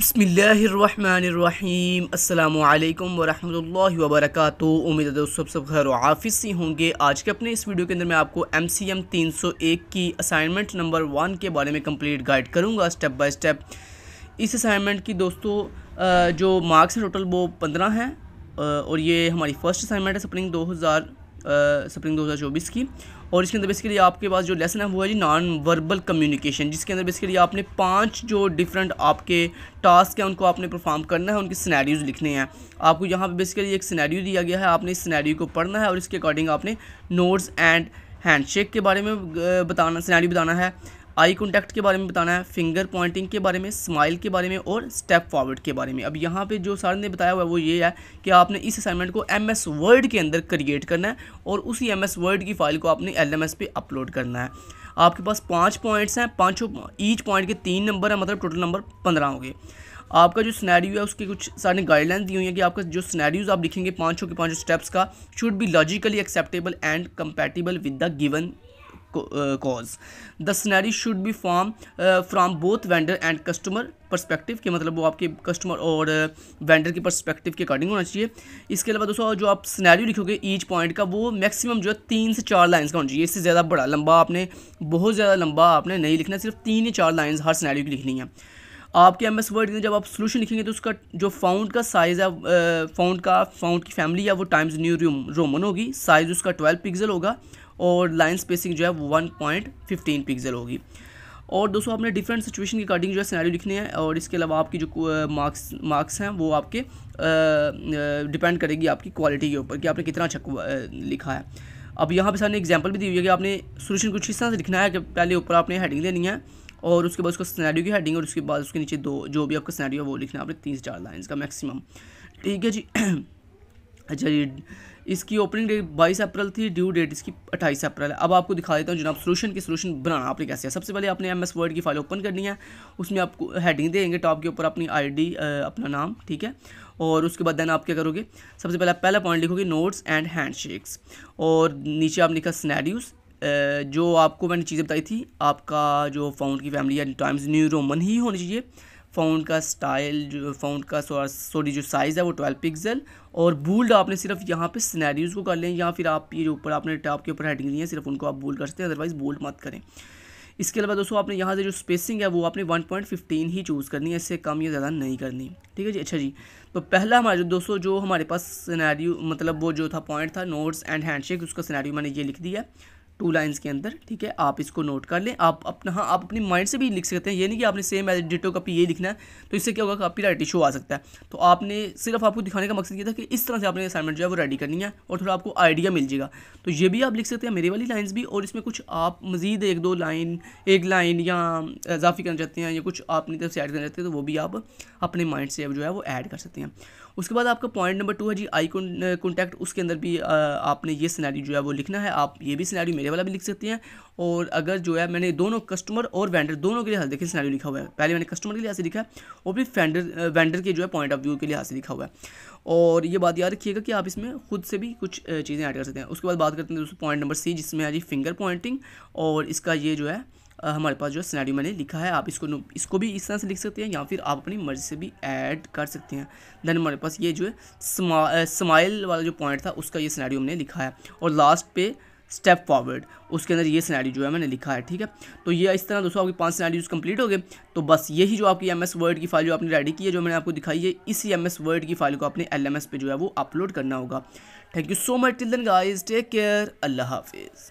बसमीम् अल्लाम वरहमल वर्क उम्मीद है दोस्तों सब खैर वाफिस ही होंगे आज के अपने इस वीडियो के अंदर मैं आपको एम सी एम तीन सौ एक की असाइनमेंट नंबर वन के बारे में कम्प्लीट गाइड करूँगा स्टेप बाई स्टेप इस असाइनमेंट की दोस्तों जो मार्क्स हैं टोटल वो पंद्रह हैं और ये हमारी फ़र्स्ट असाइनमेंट है स्प्रिंग दो हज़ार स्प्रिंग चौबीस की और इसके अंदर बेसिकली आपके पास जो लेसन है वो है जी नॉन वर्बल कम्युनिकेशन जिसके अंदर बेसिकली आपने पांच जो डिफरेंट आपके टास्क हैं उनको आपने परफॉर्म करना है उनके सिनेरियोज लिखने हैं आपको यहाँ पे बेसिकली एक सिनेरियो दिया गया है आपने इस सिनेरियो को पढ़ना है और इसके अकॉर्डिंग आपने नोट्स एंड हैंडशेक के बारे में बताना सिनेरियो बताना है आई कॉन्टैक्ट के बारे में बताना है फिंगर पॉइंटिंग के बारे में स्माइल के बारे में और स्टेप फॉरवर्ड के बारे में अब यहाँ पे जो सर ने बताया हुआ है वो ये है कि आपने इस असाइनमेंट को एम एस वर्ड के अंदर क्रिएट करना है और उसी एम एस वर्ड की फाइल को आपने एल एम एस पे अपलोड करना है आपके पास पाँच पॉइंट्स हैं पाँचों ईच पॉइंट के तीन नंबर हैं मतलब टोटल नंबर पंद्रह होंगे आपका जो स्नैडियो है उसके कुछ सारे गाइडलाइन दी हुई हैं कि आपका जो स्नैडियोज आप लिखेंगे पाँचों के पाँचों स्टेप्स का should be logically acceptable and compatible with the given cause the scenario should be form from both vendor and customer perspective के मतलब वो आपके कस्टमर और वेंडर की परस्पेक्टिव के अकॉर्डिंग होना चाहिए इसके अलावा दोस्तों जो आप स्नैरियो लिखोगे ईच पॉइंट का वो मैक्सिमम जो है तीन से चार लाइन्स का होना चाहिए इससे ज़्यादा बड़ा लंबा आपने बहुत ज़्यादा लंबा आपने नहीं लिखना सिर्फ तीन या चार लाइन्स हर स्नैरियो की लिखनी है आपके एम एस वर्ड में जब आप सोल्यूशन लिखेंगे तो उसका जो फाउंड का साइज़ है फाउंड uh, का फाउंड की फैमिली है वो टाइम्स न्यू रोमन होगी साइज़ उसका ट्वेल्व पिक्सल होगा और लाइन स्पेसिंग जो है वो वन पॉइंट फिफ्टीन पिक्सल होगी और दोस्तों आपने डिफरेंट सिचुएशन के अकॉर्डिंग जो है सिनेरियो लिखने हैं और इसके अलावा आपकी जो मार्क्स मार्क्स हैं वो आपके डिपेंड करेगी आपकी क्वालिटी के ऊपर कि आपने कितना अच्छा लिखा है अब यहाँ पे सामने एग्जांपल भी दी हुई है कि आपने सोल्यूशन कुछ इस तरह से लिखना है कि पहले ऊपर आपने हेडिंग देनी है और उसके बाद उसका सिनेरियो की हेडिंग और उसके बाद उसके नीचे दो जो भी आपका सिनेरियो है वो लिखना है आपने तीन से चार लाइन्स का मैक्सिमम ठीक है जी अच्छा जी इसकी ओपनिंग डेट बाईस अप्रैल थी ड्यू डेट इसकी अट्ठाईस अप्रैल अब आपको दिखा देता हूँ जनाब सोल्यूशन की सोल्यूशन बनाना आपने कैसे है सबसे पहले आपने एम एस वर्ड की फाइल ओपन करनी है उसमें आपको हेडिंग देंगे टॉप के ऊपर अपनी आईडी अपना नाम ठीक है और उसके बाद देन आप क्या करोगे सबसे पहले पहला पॉइंट लिखोगे नोट्स एंड शेक्स और नीचे आप लिखा स्नैड्यूज़ जो आपको मैंने चीज़ें बताई थी आपका जो फाउंड की फैमिली या टाइम्स न्यू रोमन ही होनी चाहिए फ़ाउंड का स्टाइल जो फ़ाउंड का सॉरी जो साइज़ है वो ट्वेल्व पिक्सल और बोल्ड आपने सिर्फ यहाँ पे सिनेरियोज़ को कर लें या फिर आप ये जो ऊपर आपने टॉप के ऊपर हेडिंग दी है सिर्फ उनको आप बोल्ड कर सकते हैं अदरवाइज़ बोल्ड मत करें इसके अलावा दोस्तों आपने यहाँ से जो स्पेसिंग है वो आपने 1.15 ही चूज़ करनी है इससे कम या ज़्यादा नहीं करनी ठीक है जी अच्छा जी तो पहला हमारा जो दोस्तों जो हमारे पास सिनेरियो मतलब वो जो था पॉइंट था नोट्स एंड हैंडशेक उसका सिनेरियो मैंने ये लिख दिया टू लाइन्स के अंदर ठीक है आप इसको नोट कर लें आप अपना हाँ आप अपने माइंड से भी लिख सकते हैं ये नहीं कि आपने सेम एज डिटो कॉपी ये लिखना है तो इससे क्या होगा कापी राइट इशू आ सकता है तो आपने सिर्फ आपको दिखाने का मकसद ये था कि इस तरह से आपने असाइनमेंट जो है वो रेडी करनी है और थोड़ा आपको आइडिया मिल जाएगा तो ये भी आप लिख सकते हैं मेरी वाली लाइन्स भी और इसमें कुछ आप मज़ीद एक दो लाइन एक लाइन या इजाफी करना चाहते हैं या कुछ अपनी तरफ से ऐड करना चाहते हैं तो वो भी आप अपने माइंड से जो है वो ऐड कर सकते हैं उसके बाद आपका पॉइंट नंबर टू है जी आई कॉन्टैक्ट उसके अंदर भी आपने ये सिनारी जो है वो लिखना है आप ये भी सीनारी सिनेरियो वाला भी लिख सकते हैं और अगर जो है मैंने दोनों कस्टमर और वेंडर दोनों के लिहाज देखिए सिनेरियो लिखा हुआ है पहले मैंने कस्टमर के लिहाज से लिखा है और फिर वेंडर वेंडर के जो है पॉइंट ऑफ व्यू के लिहाज से लिखा हुआ है और ये बात याद रखिएगा कि आप इसमें खुद से भी कुछ चीज़ें ऐड कर सकते हैं उसके बाद बात करते हैं दोस्तों पॉइंट नंबर सी जिसमें आज फिंगर पॉइंटिंग और इसका ये जो है हमारे पास जो है सिनेरियो मैंने लिखा है आप इसको इसको भी इस तरह से लिख सकते हैं या फिर आप अपनी मर्ज़ी से भी ऐड कर सकते हैं देन हमारे पास ये जो है स्माइल वाला जो पॉइंट था उसका ये सिनेरियो हमने लिखा है और लास्ट पे स्टेप फॉरवर्ड उसके अंदर ये सिनारी जो है मैंने लिखा है ठीक है तो ये इस तरह दोस्तों आपकी पांच सिनारीज कंप्लीट हो गए तो बस यही जो आपकी एम एस वर्ड की फाइल जो आपने रेडी की है जो मैंने आपको दिखाई है इसी एम एस वर्ड की फाइल को अपने एल एम एस पे जो है वो अपलोड करना होगा thank you so much till then guys take care अल्लाह हाफिज़